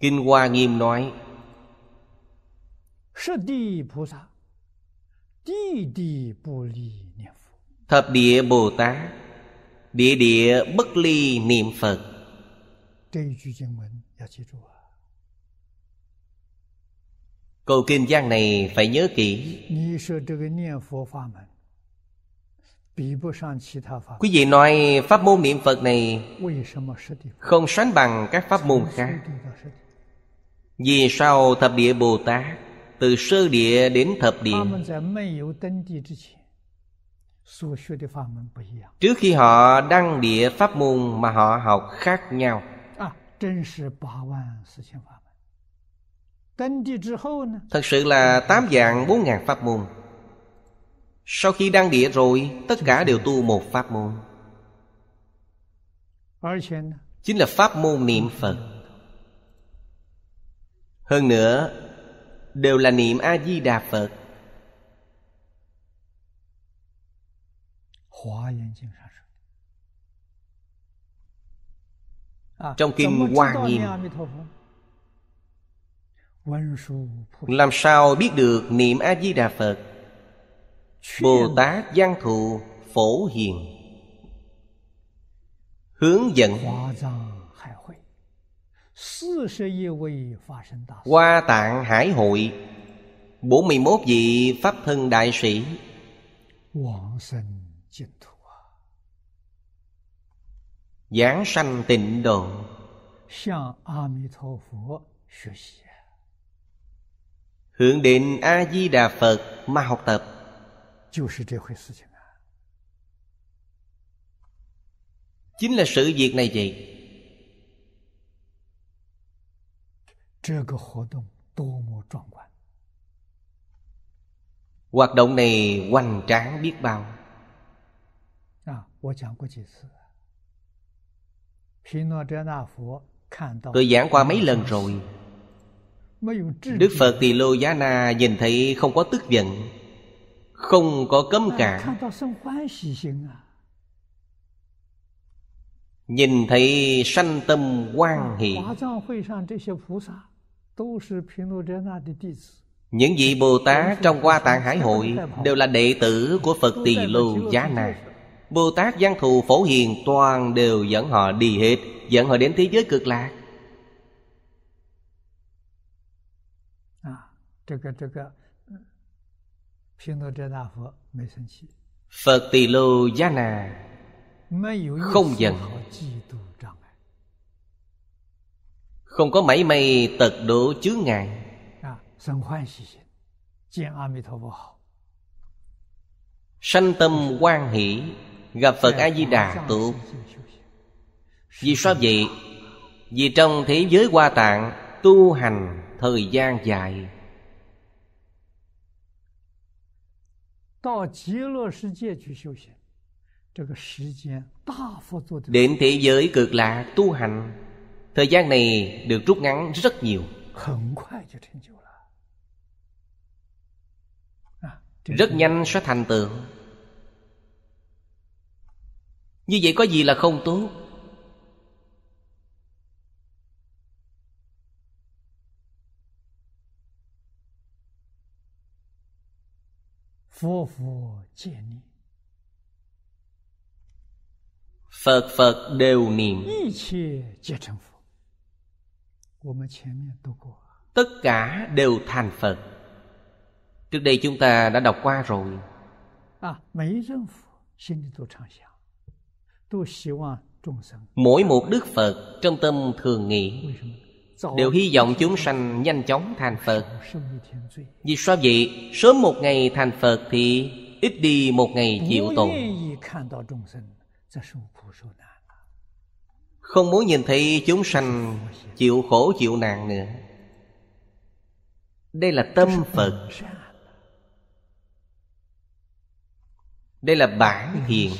Kinh Hoa Nghiêm nói Thập địa Bồ Tát Địa địa bất ly niệm Phật Câu kinh giang này phải nhớ kỹ Quý vị nói pháp môn niệm Phật này Không sánh bằng các pháp môn khác vì sau thập địa Bồ Tát Từ sơ địa đến thập địa Trước khi họ đăng địa pháp môn mà họ học khác nhau Thật sự là tám dạng bốn ngàn pháp môn Sau khi đăng địa rồi Tất cả đều tu một pháp môn Chính là pháp môn niệm Phật hơn nữa đều là niệm a di đà phật à, trong kinh hoa nghiêm làm sao biết được niệm a di đà phật bồ tát giang thụ phổ hiền hướng dẫn qua tạng hải hội 41 vị Pháp thân đại sĩ Giảng sanh tịnh độ Hướng đến A-di-đà Phật mà học tập Chính là sự việc này vậy 这个活动多么壮观！Hoạt động này hoành tráng biết bao. À, Tôi giảng qua mấy lần rồi. Đức Phật Tỳ Lô Giá Na nhìn thấy không có tức giận, không có cấm cản. Nhìn thấy sanh tâm quan hệ những vị Bồ Tát trong Hoa Tạng Hải Hội đều là đệ tử của Phật Tỳ Lô Giá Na. Bồ Tát Giang Thù Phổ Hiền toàn đều dẫn họ đi hết, dẫn họ đến thế giới cực lạc. À, Phật Tỳ Lô Giá Na không giận không có mảy may tật đổ chướng ngại dạ, Sanh tâm quan hỷ Gặp Phật dạ, A-di-đà dạ, tụ Vì sao vậy? Vì trong thế giới hoa tạng Tu hành thời gian dài Đến thế giới cực lạc tu hành Thời gian này được rút ngắn rất nhiều à, Rất nhanh sẽ thành tựu Như vậy có gì là không tốt Phật Phật đều niệm tất cả đều thành phật trước đây chúng ta đã đọc qua rồi mỗi một đức phật trong tâm thường nghĩ đều hy vọng chúng sanh nhanh chóng thành phật vì sao vậy sớm một ngày thành phật thì ít đi một ngày chịu tội không muốn nhìn thấy chúng sanh chịu khổ chịu nạn nữa Đây là tâm Phật Đây là bản thiện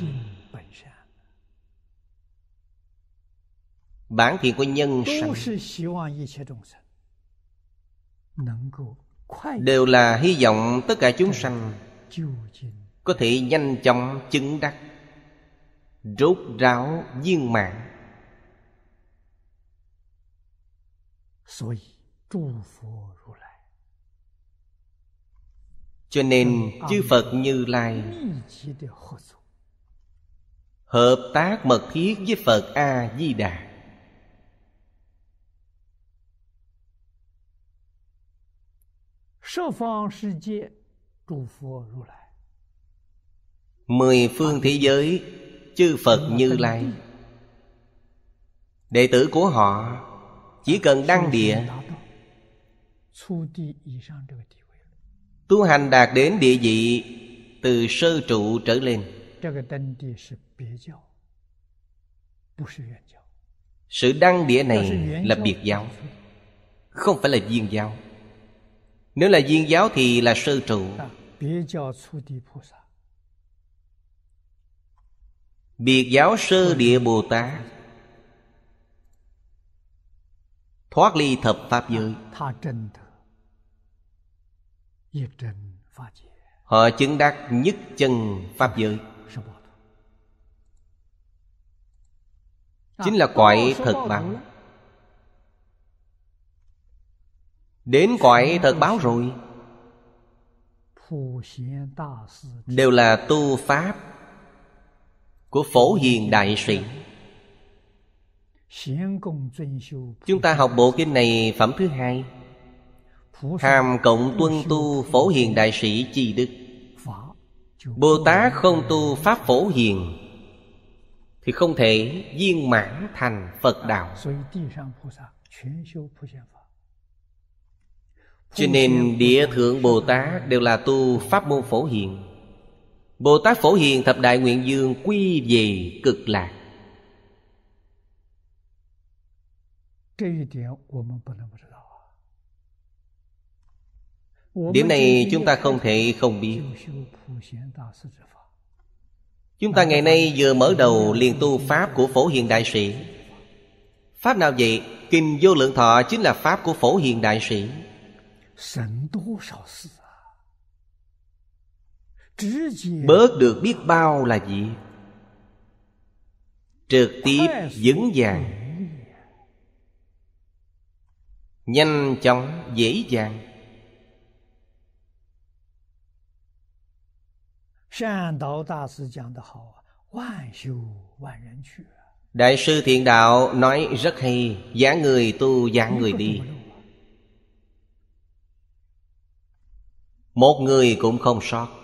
Bản thiện của nhân sanh Đều là hy vọng tất cả chúng sanh Có thể nhanh chóng chứng đắc Rốt ráo viên mạng 所以诸佛如来。Cho nên chư Phật Như Lai Hợp tác mật thiết với Phật A-di-đà Mười phương thế giới Chư Phật Như Lai Đệ tử của họ chỉ cần đăng địa tu hành đạt đến địa vị từ sơ trụ trở lên sự đăng địa này là biệt giáo không phải là viên giáo nếu là viên giáo thì là sơ trụ biệt giáo sơ địa bồ tát thoát ly thập pháp giới à, họ chứng đắc nhất chân pháp giới chính là cõi thật báo đến cõi thật báo rồi đều là tu pháp của phổ hiền đại sĩ Chúng ta học bộ kinh này phẩm thứ hai Hàm cộng tuân tu phổ hiền đại sĩ chi đức Bồ Tát không tu pháp phổ hiền Thì không thể viên mãn thành Phật Đạo Cho nên địa thượng Bồ Tát đều là tu pháp môn phổ hiền Bồ Tát phổ hiền thập đại nguyện dương quy về cực lạc 这一点我们不能不知道啊。Điểm này chúng ta không thể không biết Chúng ta ngày nay vừa mở đầu liền tu Pháp của Phổ Hiền Đại Sĩ Pháp nào vậy? Kinh Vô Lượng Thọ chính là Pháp của Phổ Hiền Đại Sĩ Bớt được biết bao là gì? Trực tiếp vững vàng nhanh chóng dễ dàng đại sư thiện đạo nói rất hay giả người tu giả người đi một người cũng không sót